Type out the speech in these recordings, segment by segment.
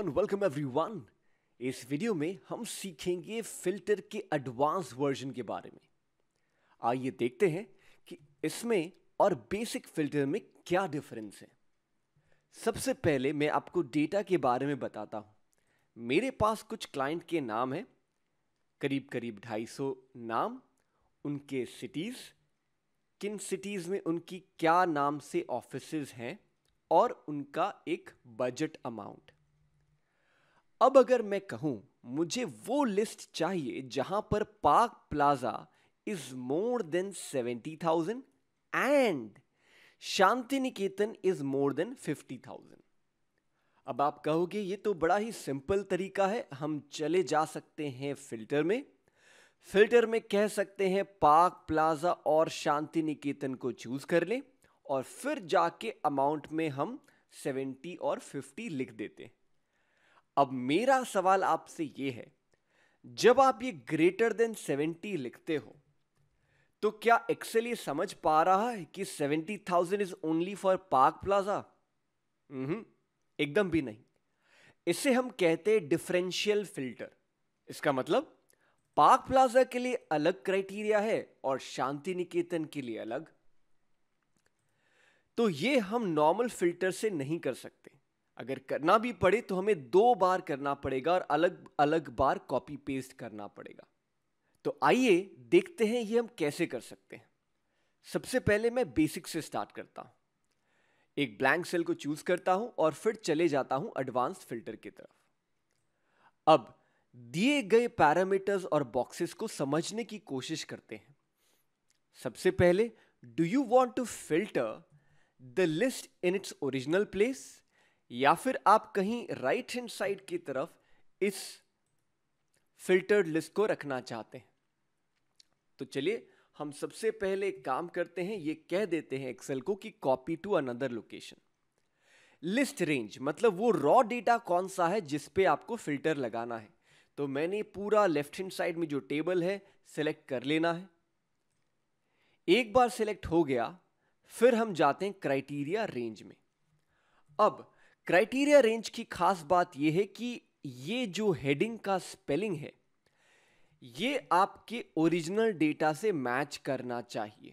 Everyone welcome everyone इस video में हम सीखेंगे फिल्टर के एडवांस वर्जन के बारे में आइए देखते हैं कि इसमें और बेसिक फिल्टर में क्या डिफरेंस है सबसे पहले मैं आपको डेटा के बारे में बताता हूं मेरे पास कुछ क्लाइंट के नाम हैं करीब करीब 250 नाम उनके सिटीज़ किन सिटीज़ में उनकी क्या नाम से ऑफिस हैं और उनका एक बजट अमाउंट अब अगर मैं कहूं मुझे वो लिस्ट चाहिए जहां पर Park Plaza is more than seventy thousand and Shanti Niketan is more than fifty thousand अब आप कहोगे ये तो बड़ा ही सिंपल तरीका है हम चले जा सकते हैं फिल्टर में फिल्टर में कह सकते हैं पार्क प्लाजा और शांति निकेतन को चूज कर लें और फिर जाके अमाउंट में हम सेवेंटी और फिफ्टी लिख देते हैं अब मेरा सवाल आपसे ये है जब आप ये ग्रेटर देन सेवेंटी लिखते हो तो क्या एक्सेल ये समझ पा रहा है कि seventy thousand is only for Park Plaza एकदम भी नहीं इसे हम कहते हैं डिफरेंशियल फिल्टर इसका मतलब पार्क प्लाजा के लिए अलग क्राइटेरिया है और शांति निकेतन के लिए अलग तो ये हम नॉर्मल फिल्टर से नहीं कर सकते अगर करना भी पड़े तो हमें दो बार करना पड़ेगा और अलग अलग बार कॉपी पेस्ट करना पड़ेगा तो आइए देखते हैं ये हम कैसे कर सकते हैं सबसे पहले मैं बेसिक से स्टार्ट करता हूं एक ब्लैंक सेल को चूज करता हूं और फिर चले जाता हूं एडवांस फिल्टर की तरफ अब दिए गए पैरामीटर्स और बॉक्सेस को समझने की कोशिश करते हैं सबसे पहले do you want to filter the list in its original place या फिर आप कहीं राइट हैंड साइड की तरफ इस फिल्टर्ड लिस्ट को रखना चाहते हैं तो चलिए हम सबसे पहले काम करते हैं ये कह देते हैं एक्सेल को कि copy to another location list range मतलब वो रॉ डेटा कौन सा है जिस पे आपको फिल्टर लगाना है तो मैंने पूरा लेफ्ट हैंड साइड में जो टेबल है सेलेक्ट कर लेना है एक बार सेलेक्ट हो गया फिर हम जाते हैं क्राइटेरिया रेंज में अब क्राइटेरिया रेंज की खास बात यह है कि ये जो हेडिंग का स्पेलिंग है ये आपके ओरिजिनल डेटा से मैच करना चाहिए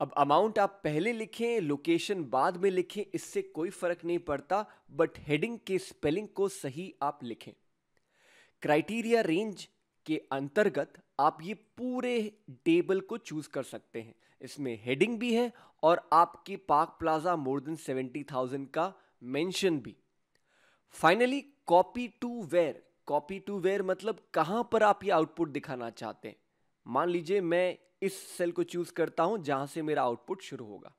अब अमाउंट आप पहले लिखें लोकेशन बाद में लिखें इससे कोई फर्क नहीं पड़ता बट हेडिंग के स्पेलिंग को सही आप लिखें क्राइटेरिया रेंज के अंतर्गत आप ये पूरे टेबल को चूज़ कर सकते हैं इसमें हेडिंग भी है और आपके Park Plaza more than seventy thousand का मेंशन भी finally copy to where copy to where मतलब कहां पर आप ये आउटपुट दिखाना चाहते हैं मान लीजिए मैं इस सेल को चूज़ करता हूं जहां से मेरा आउटपुट शुरू होगा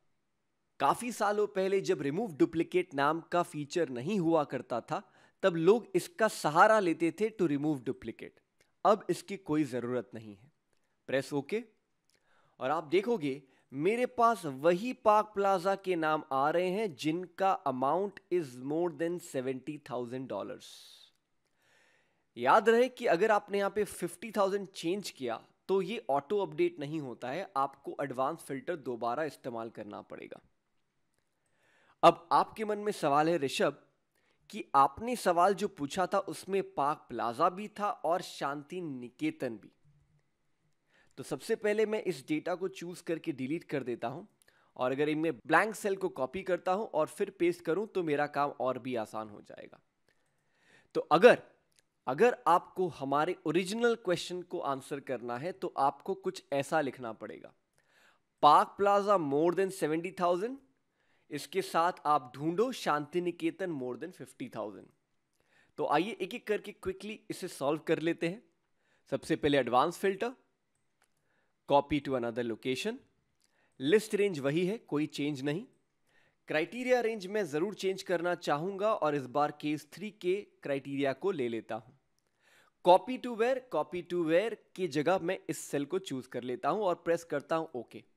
काफ़ी सालों पहले जब रिमूव डुप्लीकेट नाम का फीचर नहीं हुआ करता था तब लोग इसका सहारा लेते थे टू रिमूव डुप्लीकेट अब इसकी कोई ज़रूरत नहीं है प्रेस ओके और आप देखोगे मेरे पास वही पार्क प्लाजा के नाम आ रहे हैं जिनका amount is more than seventy thousand dollar याद रहे कि अगर आपने यहां पे फिफ्टी थाउजेंड चेंज किया तो ये ऑटो अपडेट नहीं होता है आपको एडवांस फिल्टर दोबारा इस्तेमाल करना पड़ेगा अब आपके मन में सवाल है ऋषभ कि आपने सवाल जो पूछा था उसमें पाक प्लाजा भी था और शांति निकेतन भी तो सबसे पहले मैं इस डेटा को चूज करके डिलीट कर देता हूं और अगर इनमें ब्लैंक सेल को कॉपी करता हूं और फिर पेस्ट करूं तो मेरा काम और भी आसान हो जाएगा तो अगर अगर आपको हमारे ओरिजिनल क्वेश्चन को आंसर करना है तो आपको कुछ ऐसा लिखना पड़ेगा Park Plaza more than seventy thousand इसके साथ आप ढूंढो Shanti Niketan more than fifty thousand तो आइए एक एक करके क्विकली इसे सॉल्व कर लेते हैं सबसे पहले advance filter copy to another location list range वही है कोई चेंज नहीं क्राइटेरिया रेंज मैं ज़रूर चेंज करना चाहूँगा और इस बार केस थ्री के क्राइटेरिया को ले लेता हूँ copy to where copy to where की जगह मैं इस सेल को चूज़ कर लेता हूँ और प्रेस करता हूँ ओके okay.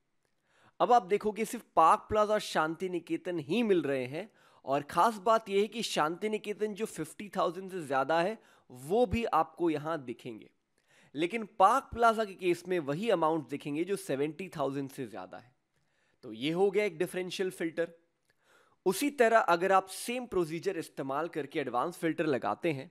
अब आप देखोगे सिर्फ पार्क प्लाजा और शांति निकेतन ही मिल रहे हैं और ख़ास बात यह है कि शांति निकेतन जो 50,000 से ज़्यादा है वो भी आपको यहां दिखेंगे लेकिन पार्क प्लाजा के केस में वही अमाउंट दिखेंगे जो 70,000 से ज़्यादा है तो ये हो गया एक डिफरेंशियल फ़िल्टर उसी तरह अगर आप सेम प्रोसीजर इस्तेमाल करके एडवांस फ़िल्टर लगाते हैं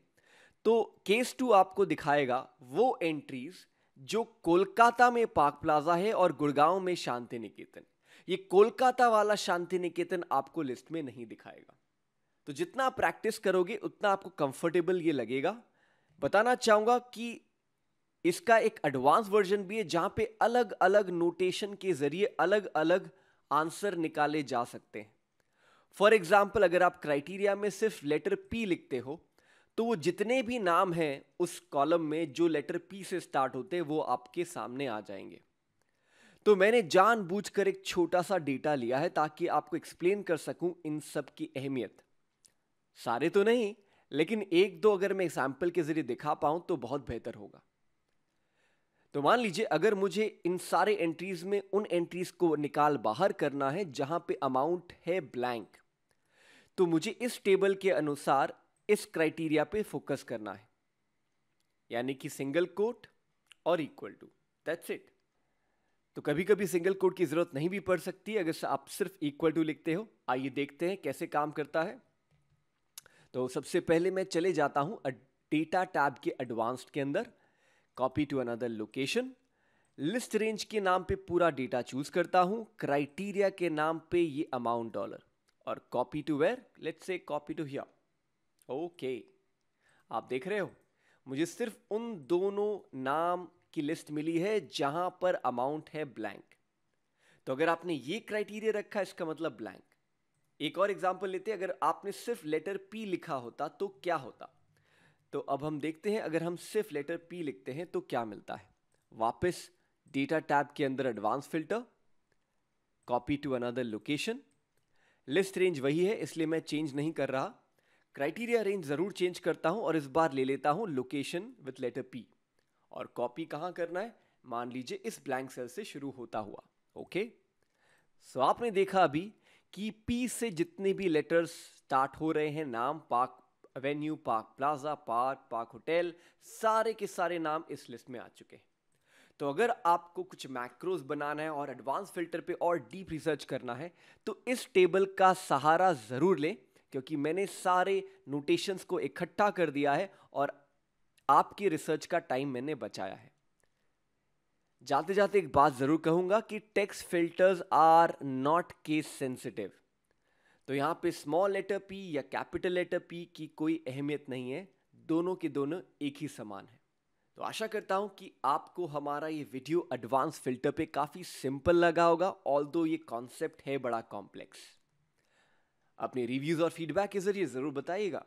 तो केस टू आपको दिखाएगा वो एंट्रीज़ जो कोलकाता में पार्क प्लाजा है और गुड़गांव में शांति निकेतन ये कोलकाता वाला शांति निकेतन आपको लिस्ट में नहीं दिखाएगा तो जितना आप प्रैक्टिस करोगे उतना आपको कंफर्टेबल ये लगेगा बताना चाहूंगा कि इसका एक एडवांस वर्जन भी है जहां पे अलग अलग नोटेशन के जरिए अलग अलग आंसर निकाले जा सकते हैं फॉर एग्जाम्पल अगर आप क्राइटेरिया में सिर्फ लेटर पी लिखते हो तो वो जितने भी नाम हैं उस कॉलम में जो लेटर पी से स्टार्ट होते हैं वो आपके सामने आ जाएंगे तो मैंने जानबूझकर एक छोटा सा डेटा लिया है ताकि आपको एक्सप्लेन कर सकूं इन सब की अहमियत सारे तो नहीं लेकिन एक दो अगर मैं एग्जाम्पल के जरिए दिखा पाऊं तो बहुत बेहतर होगा तो मान लीजिए अगर मुझे इन सारे एंट्रीज में उन एंट्रीज को निकाल बाहर करना है जहां पे अमाउंट है ब्लैंक तो मुझे इस टेबल के अनुसार इस क्राइटेरिया पे फोकस करना है यानी कि सिंगल कोट और इक्वल टू दैट्स इट तो कभी कभी सिंगल कोट की ज़रूरत नहीं भी पड़ सकती अगर आप सिर्फ इक्वल टू लिखते हो आइए देखते हैं कैसे काम करता है तो सबसे पहले मैं चले जाता हूं डेटा टैब के एडवांस्ड के अंदर copy to another location list range के नाम पे पूरा डेटा चूज करता हूं क्राइटेरिया के नाम पे ये अमाउंट डॉलर और copy to where let's say copy to here okay आप देख रहे हो मुझे सिर्फ उन दोनों नाम की लिस्ट मिली है जहां पर अमाउंट है ब्लैंक तो अगर आपने ये क्राइटेरिया रखा इसका मतलब ब्लैंक एक और एग्जाम्पल लेते हैं अगर आपने सिर्फ लेटर पी लिखा होता तो क्या होता तो अब हम देखते हैं अगर हम सिर्फ लेटर पी लिखते हैं तो क्या मिलता है वापस डेटा टैब के अंदर advance filter copy to another location list range वही है इसलिए मैं चेंज नहीं कर रहा क्राइटेरिया रेंज ज़रूर चेंज करता हूँ और इस बार ले लेता हूं लोकेशन विथ लेटर पी और कॉपी कहाँ करना है मान लीजिए इस ब्लैंक सेल से शुरू होता हुआ ओके सो आपने देखा अभी कि पी से जितने भी लेटर्स स्टार्ट हो रहे हैं नाम Park Avenue Park Plaza Park Park Hotel सारे के सारे नाम इस लिस्ट में आ चुके हैं तो अगर आपको कुछ मैक्रोज बनाना है और एडवांस फिल्टर पे और डीप रिसर्च करना है तो इस टेबल का सहारा ज़रूर लें क्योंकि मैंने सारे नोटेशंस को इकट्ठा कर दिया है और आपकी रिसर्च का टाइम मैंने बचाया है जाते जाते एक बात ज़रूर कहूंगा कि text filters are not case sensitive तो यहाँ पे स्मॉल लेटर पी या कैपिटल लेटर पी की कोई अहमियत नहीं है दोनों के दोनों एक ही समान है तो आशा करता हूं कि आपको हमारा ये वीडियो एडवांस फिल्टर पे काफ़ी सिंपल लगा होगा ऑल ये कॉन्सेप्ट है बड़ा कॉम्प्लेक्स अपने रिव्यूज़ और फीडबैक के ज़रिए ज़रूर बताइएगा